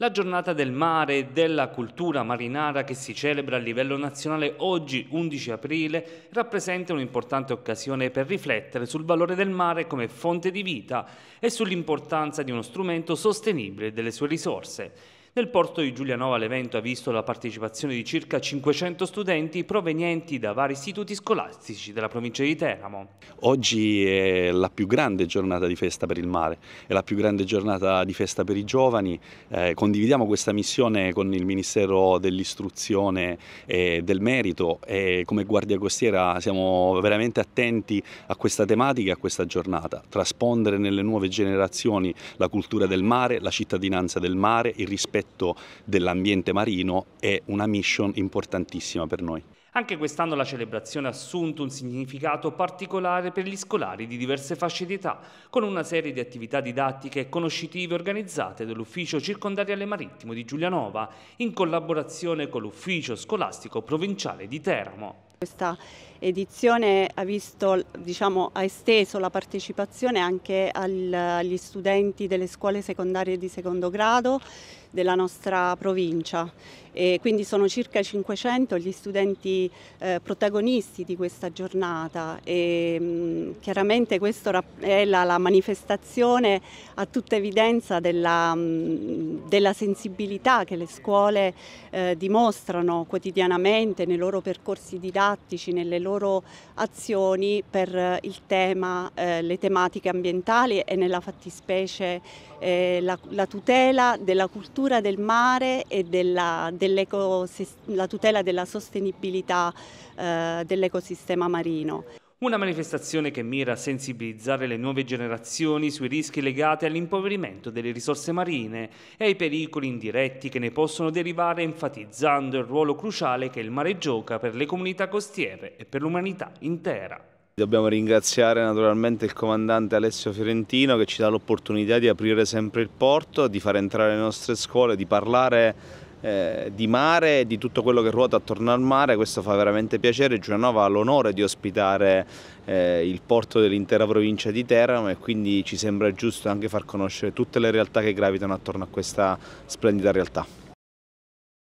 La giornata del mare e della cultura marinara che si celebra a livello nazionale oggi 11 aprile rappresenta un'importante occasione per riflettere sul valore del mare come fonte di vita e sull'importanza di uno strumento sostenibile delle sue risorse. Nel porto di Giulianova l'evento ha visto la partecipazione di circa 500 studenti provenienti da vari istituti scolastici della provincia di Teramo. Oggi è la più grande giornata di festa per il mare, è la più grande giornata di festa per i giovani. Eh, condividiamo questa missione con il Ministero dell'Istruzione e del Merito e come Guardia Costiera siamo veramente attenti a questa tematica, a questa giornata. Traspondere nelle nuove generazioni la cultura del mare, la cittadinanza del mare, il rispetto rispetto dell'ambiente marino è una mission importantissima per noi. Anche quest'anno la celebrazione ha assunto un significato particolare per gli scolari di diverse fasce di età, con una serie di attività didattiche e conoscitive organizzate dall'Ufficio Circondariale Marittimo di Giulianova, in collaborazione con l'Ufficio Scolastico Provinciale di Teramo. Questa edizione ha, visto, diciamo, ha esteso la partecipazione anche agli studenti delle scuole secondarie di secondo grado della nostra provincia. E quindi sono circa 500 gli studenti eh, protagonisti di questa giornata e mh, mm, chiaramente questa è la, la, manifestazione a tutta evidenza della, mh, mm, della sensibilità che le scuole eh, dimostrano quotidianamente nei loro percorsi didattici, nelle loro loro azioni per eh, il tema, eh, le tematiche ambientali e nella fattispecie eh, la, la, tutela della cultura del mare e della, dell la tutela della sostenibilità eh, dell'ecosistema marino. Una manifestazione che mira a sensibilizzare le nuove generazioni sui rischi legati all'impoverimento delle risorse marine e ai pericoli indiretti che ne possono derivare enfatizzando il ruolo cruciale che il mare gioca per le comunità costiere e per l'umanità intera. Dobbiamo ringraziare naturalmente il comandante Alessio Fiorentino che ci dà l'opportunità di aprire sempre il porto, di far entrare le nostre scuole, di parlare eh, di mare e di tutto quello che ruota attorno al mare, questo fa veramente piacere. Giulianova ha l'onore di ospitare eh, il porto dell'intera provincia di Teramo e quindi ci sembra giusto anche far conoscere tutte le realtà che gravitano attorno a questa splendida realtà.